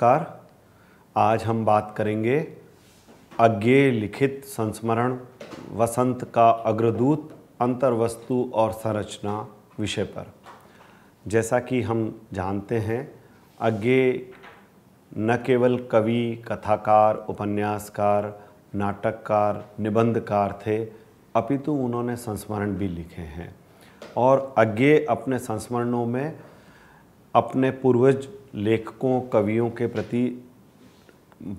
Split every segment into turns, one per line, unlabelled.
नमस्कार आज हम बात करेंगे अज्ञे लिखित संस्मरण वसंत का अग्रदूत अंतर्वस्तु और संरचना विषय पर जैसा कि हम जानते हैं अज्ञे न केवल कवि कथाकार उपन्यासकार नाटककार निबंधकार थे अपितु उन्होंने संस्मरण भी लिखे हैं और अज्ञे अपने संस्मरणों में अपने पूर्वज लेखकों कवियों के प्रति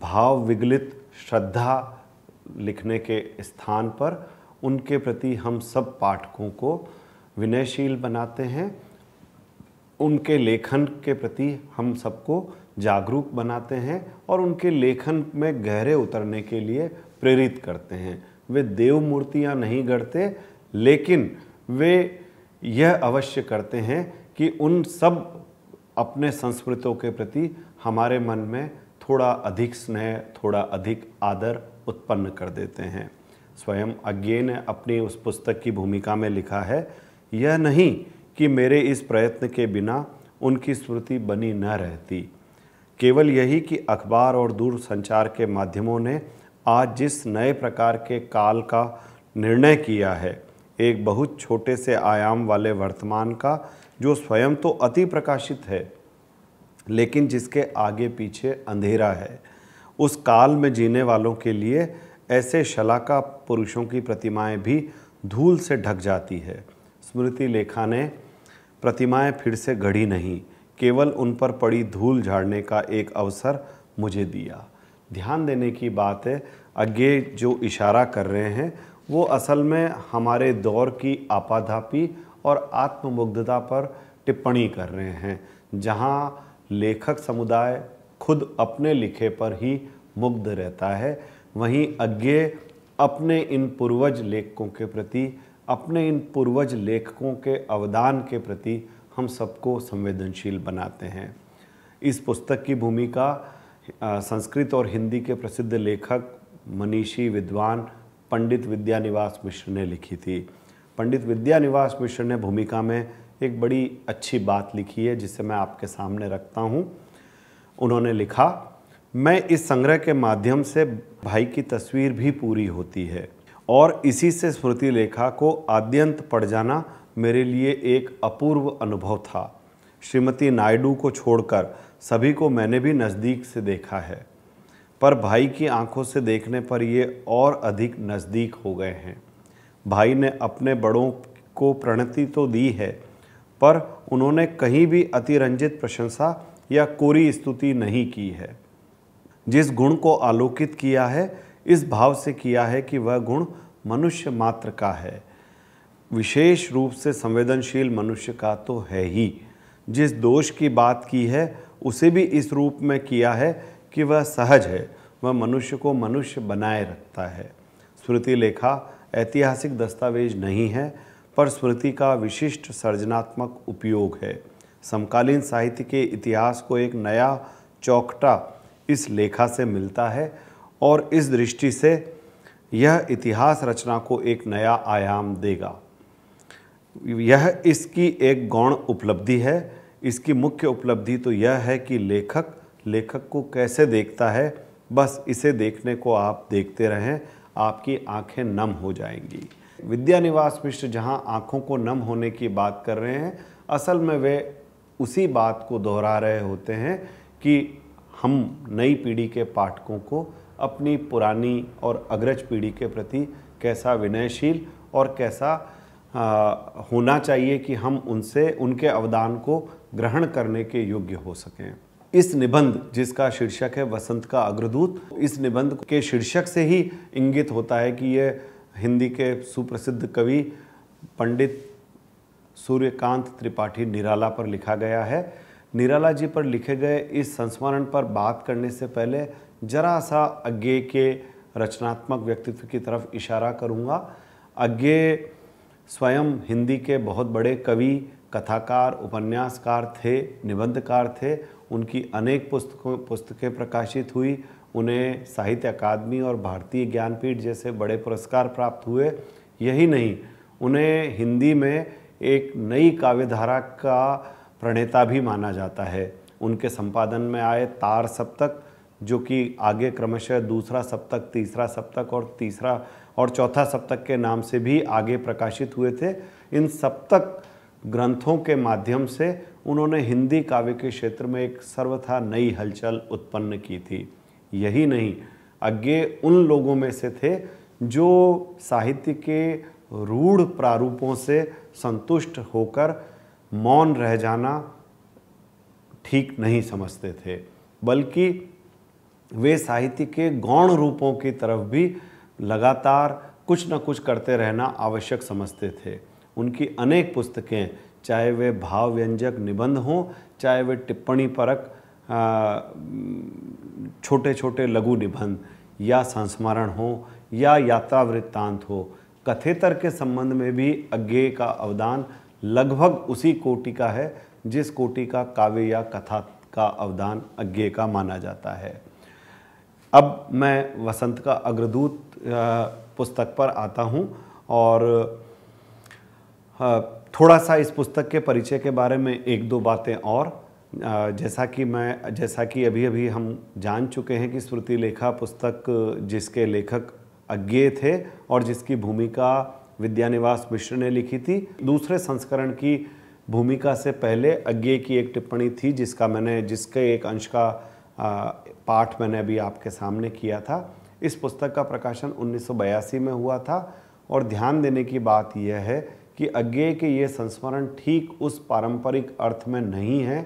भाव विगलित श्रद्धा लिखने के स्थान पर उनके प्रति हम सब पाठकों को विनयशील बनाते हैं उनके लेखन के प्रति हम सबको जागरूक बनाते हैं और उनके लेखन में गहरे उतरने के लिए प्रेरित करते हैं वे देव मूर्तियाँ नहीं गढ़ते लेकिन वे यह अवश्य करते हैं कि उन सब अपने संस्कृतों के प्रति हमारे मन में थोड़ा अधिक स्नेह थोड़ा अधिक आदर उत्पन्न कर देते हैं स्वयं अज्ञे ने अपनी उस पुस्तक की भूमिका में लिखा है यह नहीं कि मेरे इस प्रयत्न के बिना उनकी स्मृति बनी न रहती केवल यही कि अखबार और दूर संचार के माध्यमों ने आज जिस नए प्रकार के काल का निर्णय किया है एक बहुत छोटे से आयाम वाले वर्तमान का जो स्वयं तो अति प्रकाशित है लेकिन जिसके आगे पीछे अंधेरा है उस काल में जीने वालों के लिए ऐसे शलाका पुरुषों की प्रतिमाएं भी धूल से ढक जाती है स्मृति लेखा ने प्रतिमाएं फिर से गढ़ी नहीं केवल उन पर पड़ी धूल झाड़ने का एक अवसर मुझे दिया ध्यान देने की बात है आगे जो इशारा कर रहे हैं वो असल में हमारे दौर की आपाधापी और आत्ममुग्धता पर टिप्पणी कर रहे हैं जहाँ लेखक समुदाय खुद अपने लिखे पर ही मुग्ध रहता है वहीं अज्ञे अपने इन पूर्वज लेखकों के प्रति अपने इन पूर्वज लेखकों के अवदान के प्रति हम सबको संवेदनशील बनाते हैं इस पुस्तक की भूमिका संस्कृत और हिंदी के प्रसिद्ध लेखक मनीषी विद्वान पंडित विद्यानिवास मिश्र ने लिखी थी पंडित विद्या निवास मिश्र ने भूमिका में एक बड़ी अच्छी बात लिखी है जिसे मैं आपके सामने रखता हूँ उन्होंने लिखा मैं इस संग्रह के माध्यम से भाई की तस्वीर भी पूरी होती है और इसी से स्मृति लेखा को आद्यंत पड़ जाना मेरे लिए एक अपूर्व अनुभव था श्रीमती नायडू को छोड़कर सभी को मैंने भी नज़दीक से देखा है पर भाई की आंखों से देखने पर ये और अधिक नज़दीक हो गए हैं भाई ने अपने बड़ों को प्रणति तो दी है पर उन्होंने कहीं भी अतिरंजित प्रशंसा या कोरी स्तुति नहीं की है जिस गुण को आलोकित किया है इस भाव से किया है कि वह गुण मनुष्य मात्र का है विशेष रूप से संवेदनशील मनुष्य का तो है ही जिस दोष की बात की है उसे भी इस रूप में किया है कि वह सहज है वह मनुष्य को मनुष्य बनाए रखता है स्मृति लेखा ऐतिहासिक दस्तावेज नहीं है पर स्मृति का विशिष्ट सृजनात्मक उपयोग है समकालीन साहित्य के इतिहास को एक नया चौकटा इस लेखा से मिलता है और इस दृष्टि से यह इतिहास रचना को एक नया आयाम देगा यह इसकी एक गौण उपलब्धि है इसकी मुख्य उपलब्धि तो यह है कि लेखक लेखक को कैसे देखता है बस इसे देखने को आप देखते रहें आपकी आंखें नम हो जाएंगी विद्या निवास मिश्र जहाँ आँखों को नम होने की बात कर रहे हैं असल में वे उसी बात को दोहरा रहे होते हैं कि हम नई पीढ़ी के पाठकों को अपनी पुरानी और अग्रज पीढ़ी के प्रति कैसा विनयशील और कैसा आ, होना चाहिए कि हम उनसे उनके अवदान को ग्रहण करने के योग्य हो सकें इस निबंध जिसका शीर्षक है वसंत का अग्रदूत इस निबंध के शीर्षक से ही इंगित होता है कि यह हिंदी के सुप्रसिद्ध कवि पंडित सूर्यकांत त्रिपाठी निराला पर लिखा गया है निराला जी पर लिखे गए इस संस्मरण पर बात करने से पहले जरा सा अज्ञे के रचनात्मक व्यक्तित्व की तरफ इशारा करूँगा अज्ञे स्वयं हिंदी के बहुत बड़े कवि कथाकार उपन्यासकार थे निबंधकार थे उनकी अनेक पुस्तकों पुस्तकें प्रकाशित हुई उन्हें साहित्य अकादमी और भारतीय ज्ञानपीठ जैसे बड़े पुरस्कार प्राप्त हुए यही नहीं उन्हें हिंदी में एक नई काव्यधारा का प्रणेता भी माना जाता है उनके संपादन में आए तार सप्तक जो कि आगे क्रमशः दूसरा सप्तक तीसरा सप्तक और तीसरा और चौथा सप्तक के नाम से भी आगे प्रकाशित हुए थे इन सप्तक ग्रंथों के माध्यम से उन्होंने हिंदी काव्य के क्षेत्र में एक सर्वथा नई हलचल उत्पन्न की थी यही नहीं अज्ञे उन लोगों में से थे जो साहित्य के रूढ़ प्रारूपों से संतुष्ट होकर मौन रह जाना ठीक नहीं समझते थे बल्कि वे साहित्य के गौण रूपों की तरफ भी लगातार कुछ न कुछ करते रहना आवश्यक समझते थे उनकी अनेक पुस्तकें चाहे वे भाव व्यंजक निबंध हों चाहे वे टिप्पणी परक छोटे छोटे लघु निबंध या संस्मरण हो या यात्रा वृत्तांत हो कथेतर के संबंध में भी अज्ञे का अवदान लगभग उसी कोटि का है जिस कोटि का काव्य या कथा का अवदान अज्ञे का माना जाता है अब मैं वसंत का अग्रदूत पुस्तक पर आता हूँ और थोड़ा सा इस पुस्तक के परिचय के बारे में एक दो बातें और जैसा कि मैं जैसा कि अभी अभी हम जान चुके हैं कि स्मृति लेखा पुस्तक जिसके लेखक अज्ञे थे और जिसकी भूमिका विद्यानिवास मिश्र ने लिखी थी दूसरे संस्करण की भूमिका से पहले अज्ञे की एक टिप्पणी थी जिसका मैंने जिसके एक अंश का पाठ मैंने अभी आपके सामने किया था इस पुस्तक का प्रकाशन 1982 में हुआ था और ध्यान देने की बात यह है कि अज्ञे के ये संस्मरण ठीक उस पारंपरिक अर्थ में नहीं है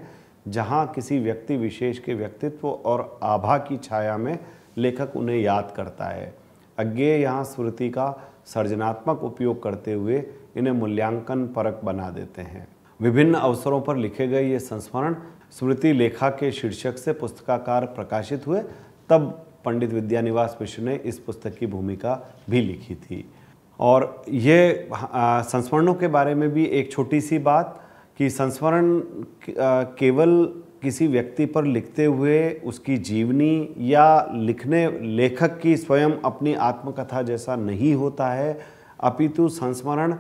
जहाँ किसी व्यक्ति विशेष के व्यक्तित्व और आभा की छाया में लेखक उन्हें याद करता है अज्ञे यहाँ स्मृति का सृजनात्मक उपयोग करते हुए इन्हें मूल्यांकन परक बना देते हैं विभिन्न अवसरों पर लिखे गए ये संस्मरण स्मृति लेखा के शीर्षक से पुस्तकाकार प्रकाशित हुए तब पंडित विद्यानिवास मिश्र ने इस पुस्तक की भूमिका भी लिखी थी और ये संस्मरणों के बारे में भी एक छोटी सी बात कि संस्मरण केवल किसी व्यक्ति पर लिखते हुए उसकी जीवनी या लिखने लेखक की स्वयं अपनी आत्मकथा जैसा नहीं होता है अपितु संस्मरण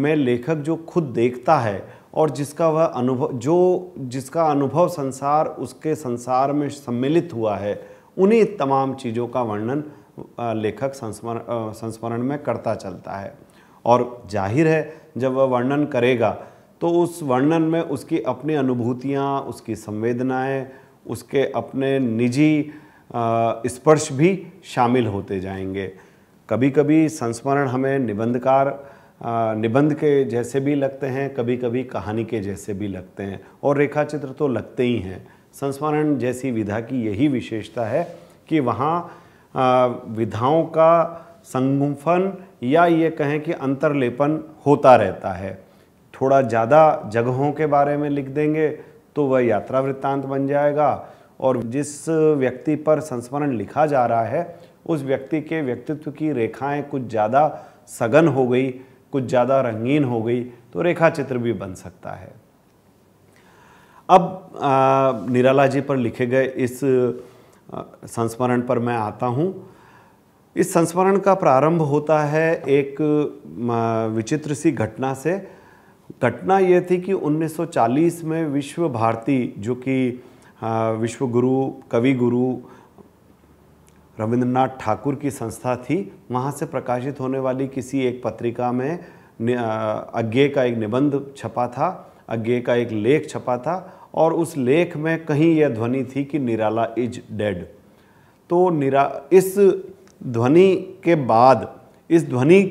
में लेखक जो खुद देखता है और जिसका वह अनुभव जो जिसका अनुभव संसार उसके संसार में सम्मिलित हुआ है उन्हीं तमाम चीज़ों का वर्णन लेखक संस्मरण संस्मरण में करता चलता है और जाहिर है जब वह वर्णन करेगा तो उस वर्णन में उसकी अपनी अनुभूतियाँ उसकी संवेदनाएँ उसके अपने निजी स्पर्श भी शामिल होते जाएंगे कभी कभी संस्मरण हमें निबंधकार निबंध के जैसे भी लगते हैं कभी कभी कहानी के जैसे भी लगते हैं और रेखाचित्र तो लगते ही हैं संस्मरण जैसी विधा की यही विशेषता है कि वहाँ विधाओं का संगुम्फन या ये कहें कि अंतरलेपन होता रहता है थोड़ा ज़्यादा जगहों के बारे में लिख देंगे तो वह यात्रा वृत्तांत बन जाएगा और जिस व्यक्ति पर संस्मरण लिखा जा रहा है उस व्यक्ति के व्यक्तित्व की रेखाएं कुछ ज़्यादा सघन हो गई कुछ ज़्यादा रंगीन हो गई तो रेखा चित्र भी बन सकता है अब आ, निराला जी पर लिखे गए इस संस्मरण पर मैं आता हूँ इस संस्मरण का प्रारंभ होता है एक विचित्र सी घटना से घटना ये थी कि 1940 में विश्व भारती जो कि विश्व गुरु कवि गुरु रविंद्रनाथ ठाकुर की संस्था थी वहाँ से प्रकाशित होने वाली किसी एक पत्रिका में अज्ञे का एक निबंध छपा था अज्ञे का एक लेख छपा था और उस लेख में कहीं यह ध्वनि थी कि निराला इज डेड तो निरा इस ध्वनि के बाद इस ध्वनि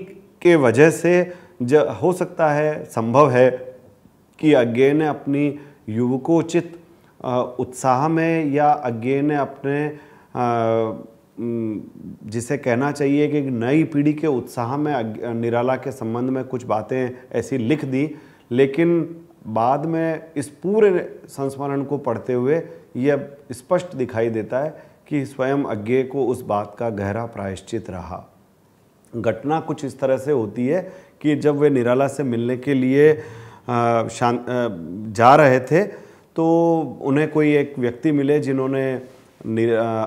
के वजह से ज हो सकता है संभव है कि अज्ञे ने अपनी युवकोचित उत्साह में या अज्ञे ने अपने जिसे कहना चाहिए कि नई पीढ़ी के उत्साह में निराला के संबंध में कुछ बातें ऐसी लिख दी लेकिन बाद में इस पूरे संस्मरण को पढ़ते हुए यह स्पष्ट दिखाई देता है कि स्वयं अज्ञे को उस बात का गहरा प्रायश्चित रहा घटना कुछ इस तरह से होती है कि जब वे निराला से मिलने के लिए शांत जा रहे थे तो उन्हें कोई एक व्यक्ति मिले जिन्होंने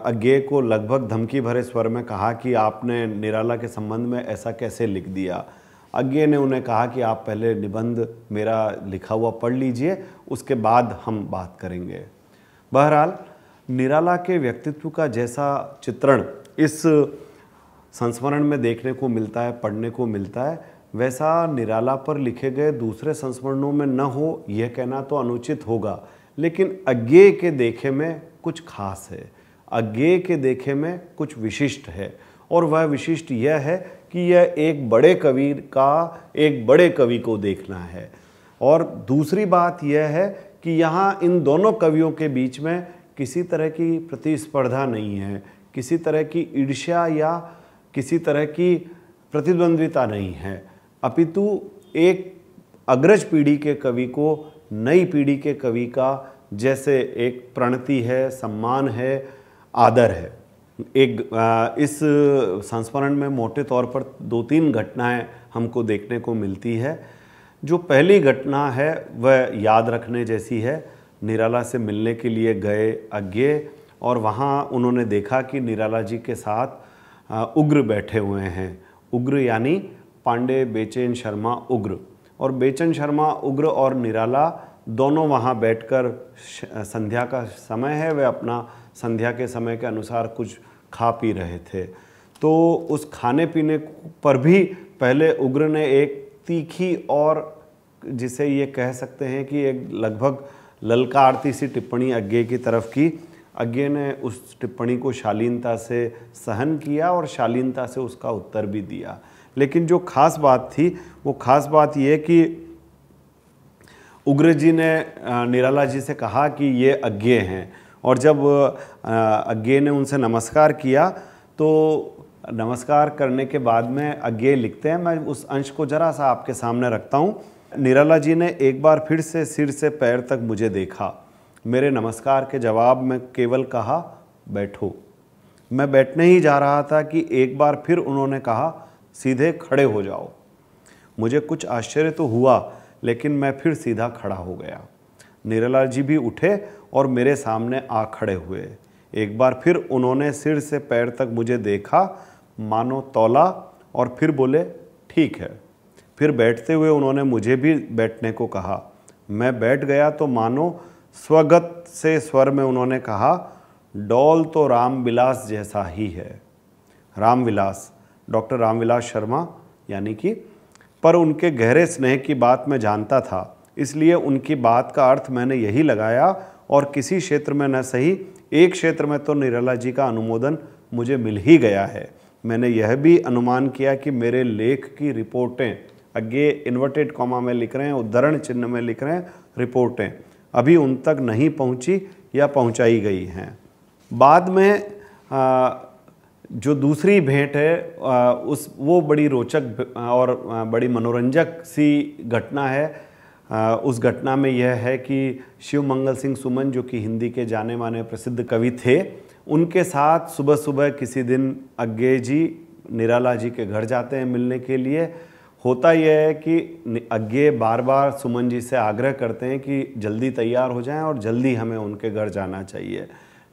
अज्ञे को लगभग धमकी भरे स्वर में कहा कि आपने निराला के संबंध में ऐसा कैसे लिख दिया अज्ञे ने उन्हें कहा कि आप पहले निबंध मेरा लिखा हुआ पढ़ लीजिए उसके बाद हम बात करेंगे बहरहाल निराला के व्यक्तित्व का जैसा चित्रण इस संस्मरण में देखने को मिलता है पढ़ने को मिलता है वैसा निराला पर लिखे गए दूसरे संस्मरणों में न हो यह कहना तो अनुचित होगा लेकिन अज्ञे के देखे में कुछ खास है अज्ञे के देखे में कुछ विशिष्ट है और वह विशिष्ट यह है कि यह एक बड़े कवि का एक बड़े कवि को देखना है और दूसरी बात यह है कि यहाँ इन दोनों कवियों के बीच में किसी तरह की प्रतिस्पर्धा नहीं है किसी तरह की ईर्ष्या या किसी तरह की प्रतिद्वंद्विता नहीं है अपितु एक अग्रज पीढ़ी के कवि को नई पीढ़ी के कवि का जैसे एक प्रणति है सम्मान है आदर है एक आ, इस संस्मरण में मोटे तौर पर दो तीन घटनाएं हमको देखने को मिलती है जो पहली घटना है वह याद रखने जैसी है निराला से मिलने के लिए गए अज्ञे और वहाँ उन्होंने देखा कि निराला जी के साथ आ, उग्र बैठे हुए हैं उग्र यानी पांडे बेचैन शर्मा उग्र और बेचैन शर्मा उग्र और निराला दोनों वहाँ बैठकर संध्या का समय है वे अपना संध्या के समय के अनुसार कुछ खा पी रहे थे तो उस खाने पीने पर भी पहले उग्र ने एक तीखी और जिसे ये कह सकते हैं कि एक लगभग ललकारती सी टिप्पणी अज्ञे की तरफ की अज्ञे ने उस टिप्पणी को शालीनता से सहन किया और शालीनता से उसका उत्तर भी दिया लेकिन जो खास बात थी वो खास बात ये कि उग्र जी ने निराला जी से कहा कि ये अज्ञे हैं और जब अज्ञे ने उनसे नमस्कार किया तो नमस्कार करने के बाद में अज्ञे लिखते हैं मैं उस अंश को ज़रा सा आपके सामने रखता हूँ निराला जी ने एक बार फिर से सिर से पैर तक मुझे देखा मेरे नमस्कार के जवाब में केवल कहा बैठो मैं बैठने ही जा रहा था कि एक बार फिर उन्होंने कहा सीधे खड़े हो जाओ मुझे कुछ आश्चर्य तो हुआ लेकिन मैं फिर सीधा खड़ा हो गया निरला जी भी उठे और मेरे सामने आ खड़े हुए एक बार फिर उन्होंने सिर से पैर तक मुझे देखा मानो तोला और फिर बोले ठीक है फिर बैठते हुए उन्होंने मुझे भी बैठने को कहा मैं बैठ गया तो मानो स्वगत से स्वर में उन्होंने कहा डॉल तो रामविलास जैसा ही है रामविलास डॉक्टर रामविलास शर्मा यानी कि पर उनके गहरे स्नेह की बात मैं जानता था इसलिए उनकी बात का अर्थ मैंने यही लगाया और किसी क्षेत्र में न सही एक क्षेत्र में तो निराला जी का अनुमोदन मुझे मिल ही गया है मैंने यह भी अनुमान किया कि मेरे लेख की रिपोर्टें अगे इन्वर्टेड कॉमा में लिख रहे हैं उद्धरण चिन्ह में लिख रहे हैं रिपोर्टें अभी उन तक नहीं पहुंची या पहुंचाई गई हैं बाद में आ, जो दूसरी भेंट है आ, उस वो बड़ी रोचक और बड़ी मनोरंजक सी घटना है उस घटना में यह है कि शिव मंगल सिंह सुमन जो कि हिंदी के जाने माने प्रसिद्ध कवि थे उनके साथ सुबह सुबह किसी दिन अज्ञे जी निराला जी के घर जाते हैं मिलने के लिए होता यह है कि अज्ञे बार बार सुमन जी से आग्रह करते हैं कि जल्दी तैयार हो जाएं और जल्दी हमें उनके घर जाना चाहिए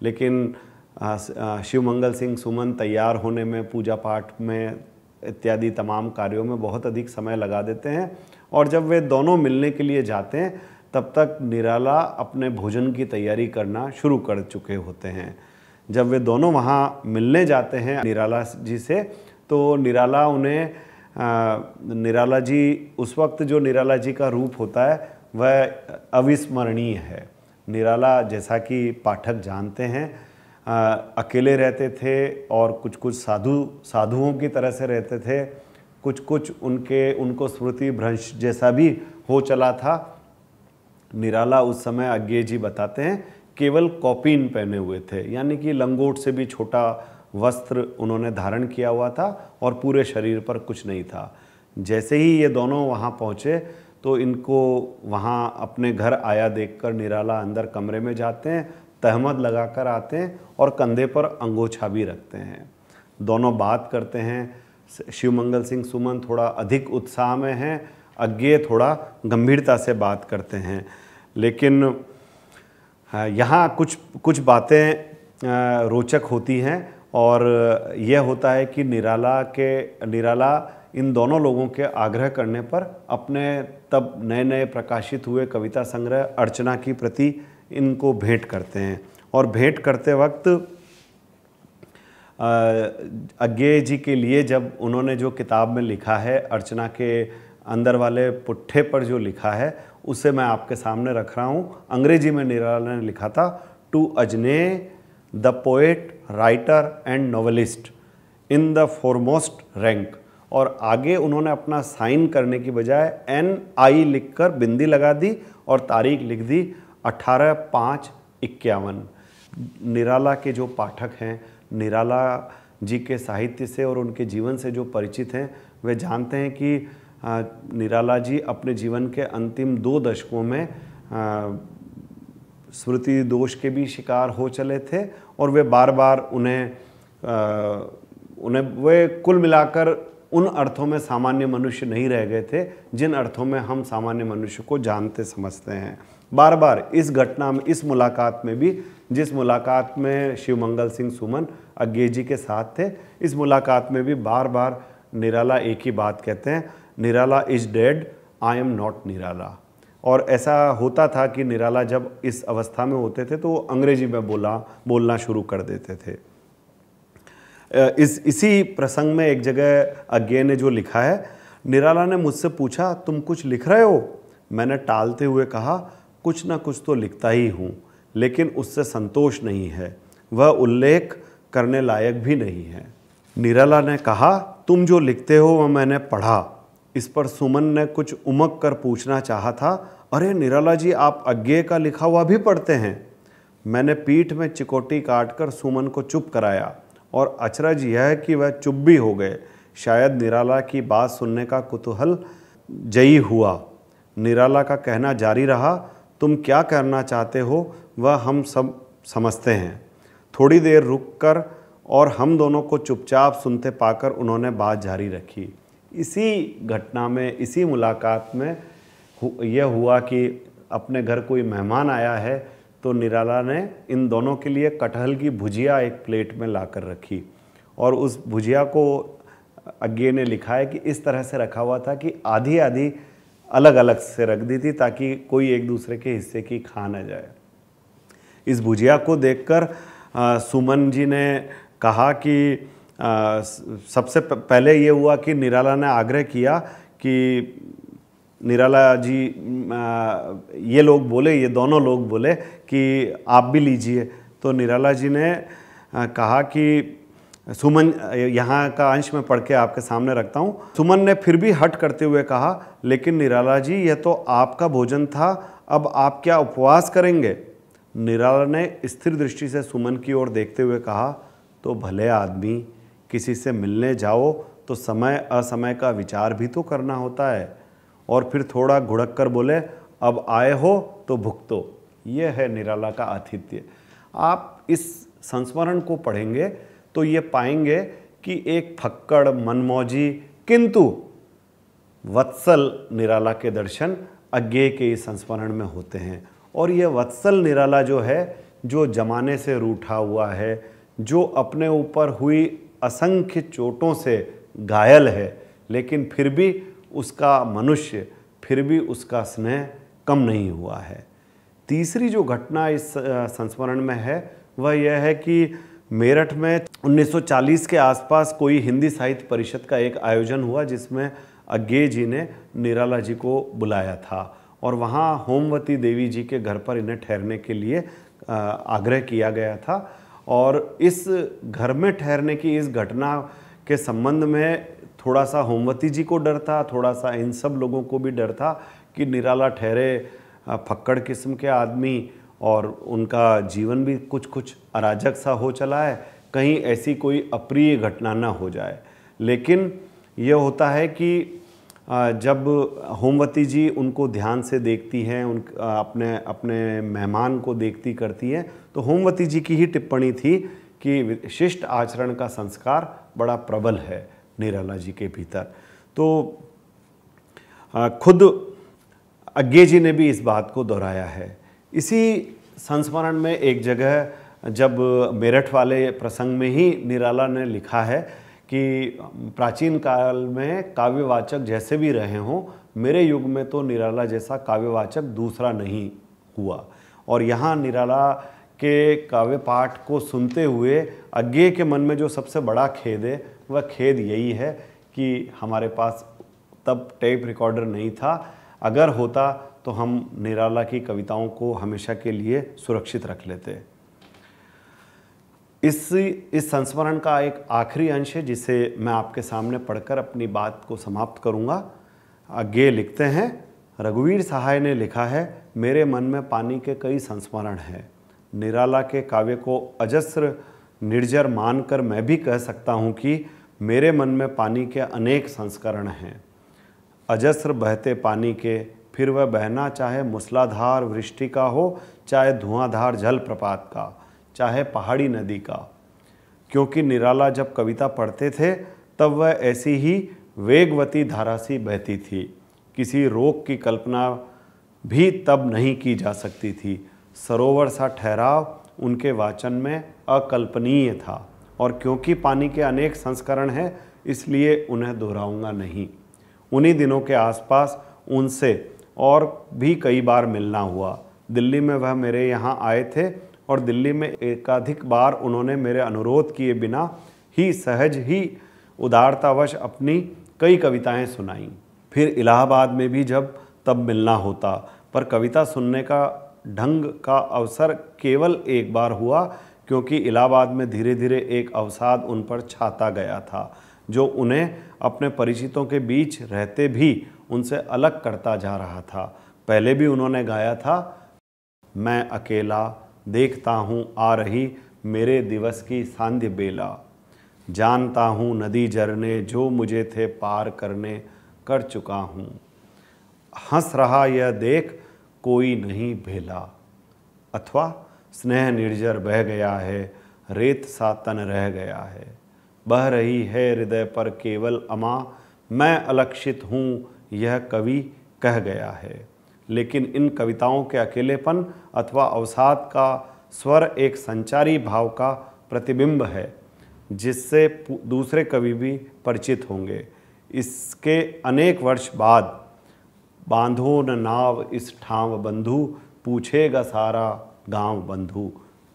लेकिन शिव मंगल सिंह सुमन तैयार होने में पूजा पाठ में इत्यादि तमाम कार्यों में बहुत अधिक समय लगा देते हैं और जब वे दोनों मिलने के लिए जाते हैं तब तक निराला अपने भोजन की तैयारी करना शुरू कर चुके होते हैं जब वे दोनों वहाँ मिलने जाते हैं निराला जी से तो निराला उन्हें निराला जी उस वक्त जो निराला जी का रूप होता है वह अविस्मरणीय है निराला जैसा कि पाठक जानते हैं आ, अकेले रहते थे और कुछ कुछ साधु साधुओं की तरह से रहते थे कुछ कुछ उनके उनको स्मृति भ्रंश जैसा भी हो चला था निराला उस समय अज्ञे जी बताते हैं केवल कॉपिन पहने हुए थे यानी कि लंगोट से भी छोटा वस्त्र उन्होंने धारण किया हुआ था और पूरे शरीर पर कुछ नहीं था जैसे ही ये दोनों वहाँ पहुँचे तो इनको वहाँ अपने घर आया देखकर निराला अंदर कमरे में जाते हैं तहमद लगाकर आते हैं और कंधे पर अंगोछा भी रखते हैं दोनों बात करते हैं शिव मंगल सिंह सुमन थोड़ा अधिक उत्साह में हैं अज्ञे थोड़ा गंभीरता से बात करते हैं लेकिन यहाँ कुछ कुछ बातें रोचक होती हैं और यह होता है कि निराला के निराला इन दोनों लोगों के आग्रह करने पर अपने तब नए नए प्रकाशित हुए कविता संग्रह अर्चना की प्रति इनको भेंट करते हैं और भेंट करते वक्त अज्ञे जी के लिए जब उन्होंने जो किताब में लिखा है अर्चना के अंदर वाले पुट्ठे पर जो लिखा है उसे मैं आपके सामने रख रहा हूँ अंग्रेजी में निराला ने लिखा था टू अजने the poet writer and novelist in the foremost rank और आगे उन्होंने अपना साइन करने की बजाय एन आई लिख कर बिंदी लगा दी और तारीख लिख दी अठारह पाँच इक्यावन निराला के जो पाठक हैं निराला जी के साहित्य से और उनके जीवन से जो परिचित हैं वे जानते हैं कि निराला जी अपने जीवन के अंतिम दो दशकों में स्मृति दोष के भी शिकार हो चले थे और वे बार बार उन्हें उन्हें वे कुल मिलाकर उन अर्थों में सामान्य मनुष्य नहीं रह गए थे जिन अर्थों में हम सामान्य मनुष्य को जानते समझते हैं बार बार इस घटना में इस मुलाकात में भी जिस मुलाकात में शिव मंगल सिंह सुमन अज्ञे जी के साथ थे इस मुलाकात में भी बार बार निराला एक ही बात कहते हैं Nirala is dead I am not Nirala और ऐसा होता था कि निराला जब इस अवस्था में होते थे तो वो अंग्रेजी में बोला बोलना शुरू कर देते थे इस इसी प्रसंग में एक जगह अज्ञे ने जो लिखा है निराला ने मुझसे पूछा तुम कुछ लिख रहे हो मैंने टालते हुए कहा कुछ ना कुछ तो लिखता ही हूँ लेकिन उससे संतोष नहीं है वह उल्लेख करने लायक भी नहीं है निराला ने कहा तुम जो लिखते हो वह मैंने पढ़ा इस पर सुमन ने कुछ उमक कर पूछना चाहा था अरे निराला जी आप अज्ञे का लिखा हुआ भी पढ़ते हैं मैंने पीठ में चिकोटी काट कर सुमन को चुप कराया और अचरज यह है कि वह चुप भी हो गए शायद निराला की बात सुनने का कुतूहल जयी हुआ निराला का कहना जारी रहा तुम क्या करना चाहते हो वह हम सब समझते हैं थोड़ी देर रुककर और हम दोनों को चुपचाप सुनते पाकर उन्होंने बात जारी रखी इसी घटना में इसी मुलाकात में यह हुआ कि अपने घर कोई मेहमान आया है तो निराला ने इन दोनों के लिए कटहल की भुजिया एक प्लेट में ला कर रखी और उस भुजिया को अज्ञे ने लिखा है कि इस तरह से रखा हुआ था कि आधी आधी अलग अलग से रख दी थी ताकि कोई एक दूसरे के हिस्से की खा ना जाए इस भुजिया को देखकर सुमन जी ने कहा कि आ, सबसे पहले ये हुआ कि निराला ने आग्रह किया कि निराला जी आ, ये लोग बोले ये दोनों लोग बोले कि आप भी लीजिए तो निराला जी ने आ, कहा कि सुमन यहाँ का अंश मैं पढ़ के आपके सामने रखता हूँ सुमन ने फिर भी हट करते हुए कहा लेकिन निराला जी यह तो आपका भोजन था अब आप क्या उपवास करेंगे निराला ने स्थिर दृष्टि से सुमन की ओर देखते हुए कहा तो भले आदमी किसी से मिलने जाओ तो समय असमय का विचार भी तो करना होता है और फिर थोड़ा घुड़क कर बोले अब आए हो तो भुगतो ये है निराला का आतिथ्य आप इस संस्मरण को पढ़ेंगे तो ये पाएंगे कि एक फक्कड़ मनमौजी किंतु वत्सल निराला के दर्शन अज्ञे के इस संस्मरण में होते हैं और यह वत्सल निराला जो है जो जमाने से रूठा हुआ है जो अपने ऊपर हुई असंख्य चोटों से घायल है लेकिन फिर भी उसका मनुष्य फिर भी उसका स्नेह कम नहीं हुआ है तीसरी जो घटना इस संस्मरण में है वह यह है कि मेरठ में 1940 के आसपास कोई हिंदी साहित्य परिषद का एक आयोजन हुआ जिसमें अज्ञे जी ने निराला जी को बुलाया था और वहाँ होमवती देवी जी के घर पर इन्हें ठहरने के लिए आग्रह किया गया था और इस घर में ठहरने की इस घटना के संबंध में थोड़ा सा होमवती जी को डर था थोड़ा सा इन सब लोगों को भी डर था कि निराला ठहरे फक्कड़ किस्म के आदमी और उनका जीवन भी कुछ कुछ अराजक सा हो चला है कहीं ऐसी कोई अप्रिय घटना ना हो जाए लेकिन यह होता है कि जब होमवती जी उनको ध्यान से देखती हैं उन अपने अपने मेहमान को देखती करती हैं तो होमवती जी की ही टिप्पणी थी कि शिष्ट आचरण का संस्कार बड़ा प्रबल है निराला जी के भीतर तो खुद अज्ञे जी ने भी इस बात को दोहराया है इसी संस्मरण में एक जगह जब मेरठ वाले प्रसंग में ही निराला ने लिखा है कि प्राचीन काल में काव्यवाचक जैसे भी रहे हों मेरे युग में तो निराला जैसा काव्यवाचक दूसरा नहीं हुआ और यहाँ निराला के काव्य पाठ को सुनते हुए अज्ञे के मन में जो सबसे बड़ा खेद है वह खेद यही है कि हमारे पास तब टेप रिकॉर्डर नहीं था अगर होता तो हम निराला की कविताओं को हमेशा के लिए सुरक्षित रख लेते इस इस संस्मरण का एक आखिरी अंश है जिसे मैं आपके सामने पढ़कर अपनी बात को समाप्त करूंगा आगे लिखते हैं रघुवीर सहाय ने लिखा है मेरे मन में पानी के कई संस्मरण हैं निराला के काव्य को अजस्र निर्जर मानकर मैं भी कह सकता हूँ कि मेरे मन में पानी के अनेक संस्करण हैं अजस्र बहते पानी के फिर वह बहना चाहे मूसलाधार वृष्टि का हो चाहे धुआंधार जलप्रपात का चाहे पहाड़ी नदी का क्योंकि निराला जब कविता पढ़ते थे तब वह ऐसी ही वेगवती धारा सी बहती थी किसी रोग की कल्पना भी तब नहीं की जा सकती थी सरोवर सा ठहराव उनके वाचन में अकल्पनीय था और क्योंकि पानी के अनेक संस्करण हैं इसलिए उन्हें दोहराऊंगा नहीं उन्हीं दिनों के आसपास उनसे और भी कई बार मिलना हुआ दिल्ली में वह मेरे यहाँ आए थे और दिल्ली में एकाधिक बार उन्होंने मेरे अनुरोध किए बिना ही सहज ही उदारतावश अपनी कई कविताएं सुनाईं फिर इलाहाबाद में भी जब तब मिलना होता पर कविता सुनने का ढंग का अवसर केवल एक बार हुआ क्योंकि इलाहाबाद में धीरे धीरे एक अवसाद उन पर छाता गया था जो उन्हें अपने परिचितों के बीच रहते भी उनसे अलग करता जा रहा था पहले भी उन्होंने गाया था मैं अकेला देखता हूँ आ रही मेरे दिवस की सांध्य बेला जानता हूँ नदी झरने जो मुझे थे पार करने कर चुका हूँ हंस रहा यह देख कोई नहीं भेला अथवा स्नेह निर्जर बह गया है रेत सा तन रह गया है बह रही है हृदय पर केवल अमा मैं अलक्षित हूँ यह कवि कह गया है लेकिन इन कविताओं के अकेलेपन अथवा अवसाद का स्वर एक संचारी भाव का प्रतिबिंब है जिससे दूसरे कवि भी परिचित होंगे इसके अनेक वर्ष बाद बांधो न नाव इस ठाव बंधु पूछेगा सारा गांव बंधु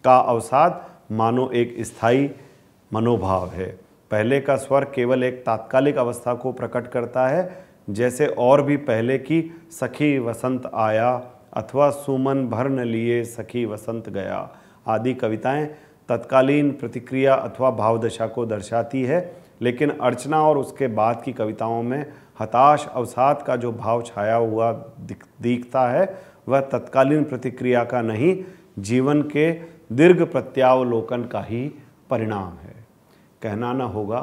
का अवसाद मानो एक स्थायी मनोभाव है पहले का स्वर केवल एक तात्कालिक अवस्था को प्रकट करता है जैसे और भी पहले की सखी वसंत आया अथवा सुमन भर न लिए सखी वसंत गया आदि कविताएं तत्कालीन प्रतिक्रिया अथवा भावदशा को दर्शाती है लेकिन अर्चना और उसके बाद की कविताओं में हताश अवसाद का जो भाव छाया हुआ दिख दिखता है वह तत्कालीन प्रतिक्रिया का नहीं जीवन के दीर्घ प्रत्यावलोकन का ही परिणाम है कहना न होगा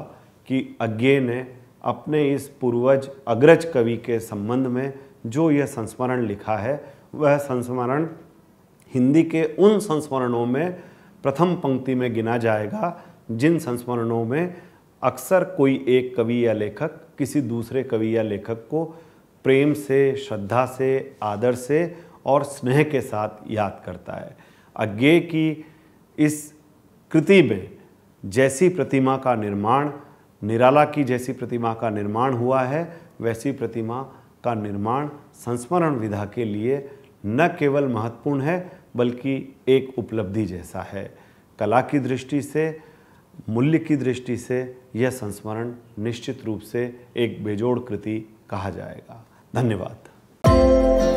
कि अज्ञे ने अपने इस पूर्वज अग्रज कवि के संबंध में जो यह संस्मरण लिखा है वह संस्मरण हिंदी के उन संस्मरणों में प्रथम पंक्ति में गिना जाएगा जिन संस्मरणों में अक्सर कोई एक कवि या लेखक किसी दूसरे कवि या लेखक को प्रेम से श्रद्धा से आदर से और स्नेह के साथ याद करता है अज्ञे की इस कृति में जैसी प्रतिमा का निर्माण निराला की जैसी प्रतिमा का निर्माण हुआ है वैसी प्रतिमा का निर्माण संस्मरण विधा के लिए न केवल महत्वपूर्ण है बल्कि एक उपलब्धि जैसा है कला की दृष्टि से मूल्य की दृष्टि से यह संस्मरण निश्चित रूप से एक बेजोड़ कृति कहा जाएगा धन्यवाद